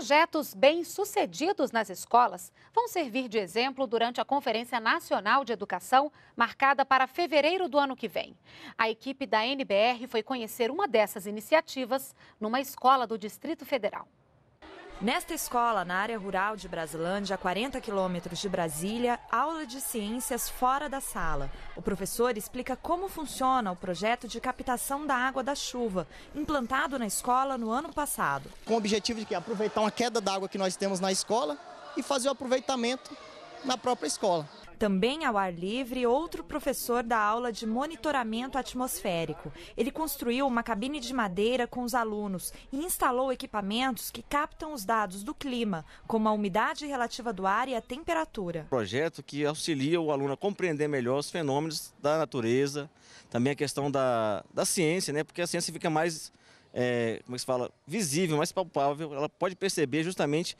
Projetos bem-sucedidos nas escolas vão servir de exemplo durante a Conferência Nacional de Educação, marcada para fevereiro do ano que vem. A equipe da NBR foi conhecer uma dessas iniciativas numa escola do Distrito Federal. Nesta escola, na área rural de Brasilândia, a 40 quilômetros de Brasília, aula de ciências fora da sala. O professor explica como funciona o projeto de captação da água da chuva, implantado na escola no ano passado. Com o objetivo de aproveitar uma queda d'água que nós temos na escola e fazer o aproveitamento na própria escola. Também ao ar livre, outro professor da aula de monitoramento atmosférico. Ele construiu uma cabine de madeira com os alunos e instalou equipamentos que captam os dados do clima, como a umidade relativa do ar e a temperatura. Projeto que auxilia o aluno a compreender melhor os fenômenos da natureza, também a questão da, da ciência, né? porque a ciência fica mais, eh, é, como se fala, visível, mais palpável, ela pode perceber justamente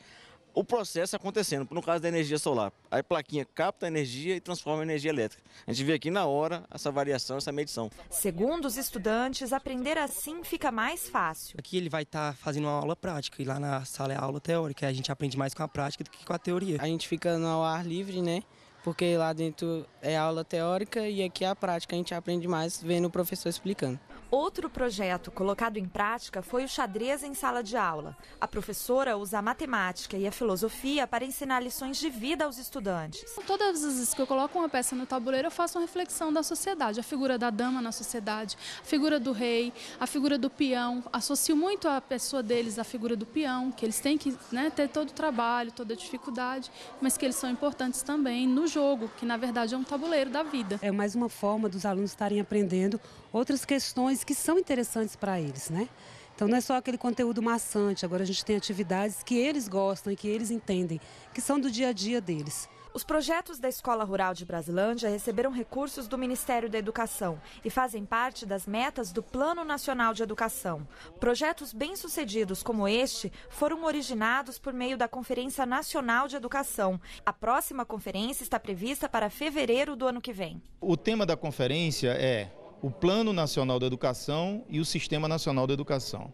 o processo acontecendo, no caso da energia solar. A plaquinha capta a energia e transforma em energia elétrica. A gente vê aqui na hora essa variação, essa medição. Segundo os estudantes, aprender assim fica mais fácil. Aqui ele vai estar tá fazendo uma aula prática e lá na sala é aula teórica. A gente aprende mais com a prática do que com a teoria. A gente fica no ar livre, né? Porque lá dentro é aula teórica e aqui é a prática. A gente aprende mais vendo o professor explicando. Outro projeto colocado em prática foi o xadrez em sala de aula. A professora usa a matemática e a filosofia para ensinar lições de vida aos estudantes. Todas as vezes que eu coloco uma peça no tabuleiro, eu faço uma reflexão da sociedade, a figura da dama na sociedade, a figura do rei, a figura do peão. Associo muito a pessoa deles à figura do peão, que eles têm que né, ter todo o trabalho, toda a dificuldade, mas que eles são importantes também no jogo, que na verdade é um tabuleiro da vida. É mais uma forma dos alunos estarem aprendendo outras questões atividades que são interessantes para eles, né? Então não é só aquele conteúdo maçante, agora a gente tem atividades que eles gostam e que eles entendem, que são do dia a dia deles. Os projetos da Escola Rural de Brasilândia receberam recursos do Ministério da Educação e fazem parte das metas do Plano Nacional de Educação. Projetos bem-sucedidos como este foram originados por meio da Conferência Nacional de Educação. A próxima conferência está prevista para fevereiro do ano que vem. O tema da conferência é o Plano Nacional da Educação e o Sistema Nacional da Educação.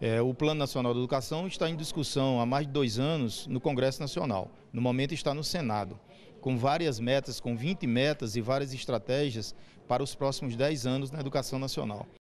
É, o Plano Nacional da Educação está em discussão há mais de dois anos no Congresso Nacional. No momento está no Senado, com várias metas, com 20 metas e várias estratégias para os próximos 10 anos na educação nacional.